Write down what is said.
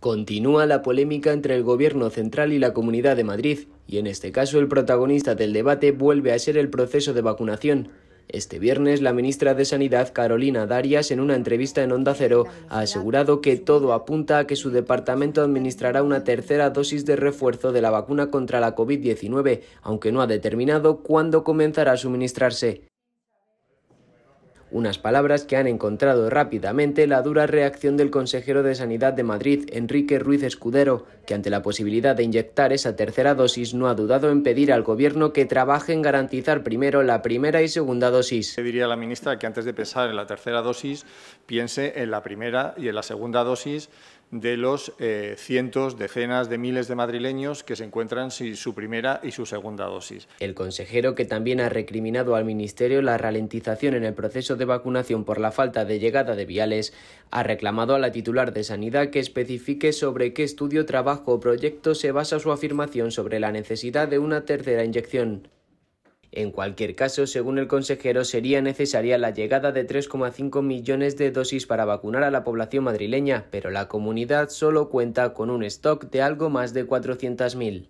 Continúa la polémica entre el gobierno central y la Comunidad de Madrid, y en este caso el protagonista del debate vuelve a ser el proceso de vacunación. Este viernes, la ministra de Sanidad, Carolina Darias, en una entrevista en Onda Cero, ha asegurado que todo apunta a que su departamento administrará una tercera dosis de refuerzo de la vacuna contra la COVID-19, aunque no ha determinado cuándo comenzará a suministrarse unas palabras que han encontrado rápidamente la dura reacción del consejero de Sanidad de Madrid, Enrique Ruiz Escudero, que ante la posibilidad de inyectar esa tercera dosis no ha dudado en pedir al Gobierno que trabaje en garantizar primero la primera y segunda dosis. Le diría a la ministra que antes de pensar en la tercera dosis, piense en la primera y en la segunda dosis de los eh, cientos, decenas de miles de madrileños que se encuentran sin su primera y su segunda dosis. El consejero, que también ha recriminado al Ministerio la ralentización en el proceso de vacunación por la falta de llegada de viales, ha reclamado a la titular de Sanidad que especifique sobre qué estudio, trabajo o proyecto se basa su afirmación sobre la necesidad de una tercera inyección. En cualquier caso, según el consejero, sería necesaria la llegada de 3,5 millones de dosis para vacunar a la población madrileña, pero la comunidad solo cuenta con un stock de algo más de 400.000.